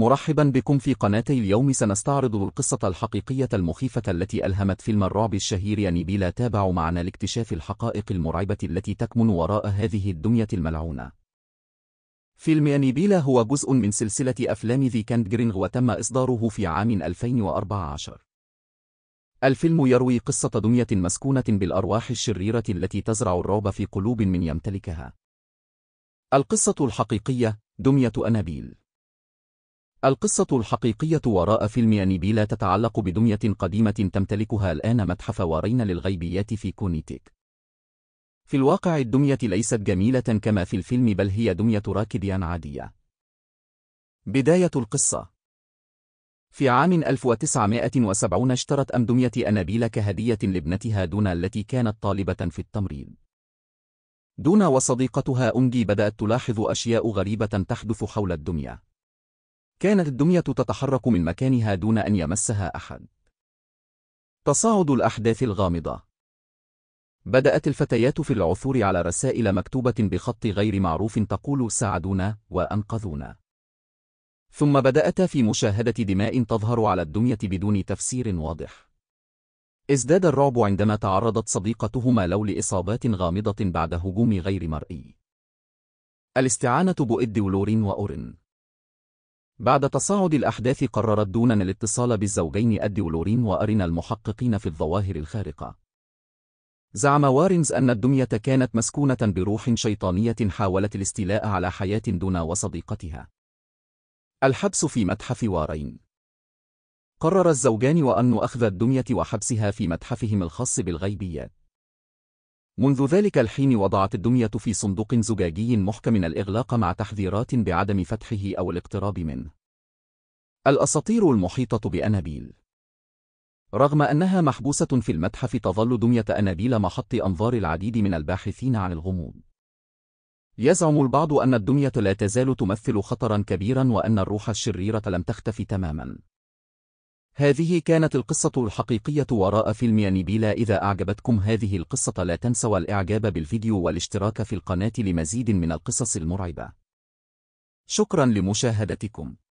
مرحبا بكم في قناتي اليوم سنستعرض القصة الحقيقية المخيفة التي ألهمت فيلم الرعب الشهير نيبيلا تابع معنا لاكتشاف الحقائق المرعبة التي تكمن وراء هذه الدمية الملعونة فيلم نيبيلا هو جزء من سلسلة أفلام ذي كاند جرينغ وتم إصداره في عام 2014 الفيلم يروي قصة دمية مسكونة بالأرواح الشريرة التي تزرع الرعب في قلوب من يمتلكها القصة الحقيقية دمية أنابيل القصة الحقيقية وراء فيلم أنيبيلا تتعلق بدمية قديمة تمتلكها الآن متحف وارين للغيبيات في كونيتيك. في الواقع الدمية ليست جميلة كما في الفيلم بل هي دمية راكديان عادية. بداية القصة في عام 1970 اشترت أم دمية أنابيلا كهدية لابنتها دونا التي كانت طالبة في التمريض. دونا وصديقتها أنجي بدأت تلاحظ أشياء غريبة تحدث حول الدمية. كانت الدمية تتحرك من مكانها دون أن يمسها أحد. تصاعد الأحداث الغامضة بدأت الفتيات في العثور على رسائل مكتوبة بخط غير معروف تقول ساعدونا وأنقذونا. ثم بدأت في مشاهدة دماء تظهر على الدمية بدون تفسير واضح. ازداد الرعب عندما تعرضت صديقتهما لو لإصابات غامضة بعد هجوم غير مرئي. الاستعانة بإد ولورين وأورين بعد تصاعد الأحداث قررت دونن الاتصال بالزوجين ولورين وأرن المحققين في الظواهر الخارقة. زعم وارنز أن الدمية كانت مسكونة بروح شيطانية حاولت الاستيلاء على حياة دونا وصديقتها. الحبس في متحف وارين قرر الزوجان وأن أخذ الدمية وحبسها في متحفهم الخاص بالغيبيات. منذ ذلك الحين وضعت الدمية في صندوق زجاجي محكم الإغلاق مع تحذيرات بعدم فتحه أو الاقتراب منه. الأساطير المحيطة بأنابيل رغم أنها محبوسة في المتحف تظل دمية أنابيل محط أنظار العديد من الباحثين عن الغموض. يزعم البعض أن الدمية لا تزال تمثل خطرا كبيرا وأن الروح الشريرة لم تختفي تماما. هذه كانت القصة الحقيقية وراء فيلم يانيبيلا إذا أعجبتكم هذه القصة لا تنسوا الإعجاب بالفيديو والاشتراك في القناة لمزيد من القصص المرعبة شكرا لمشاهدتكم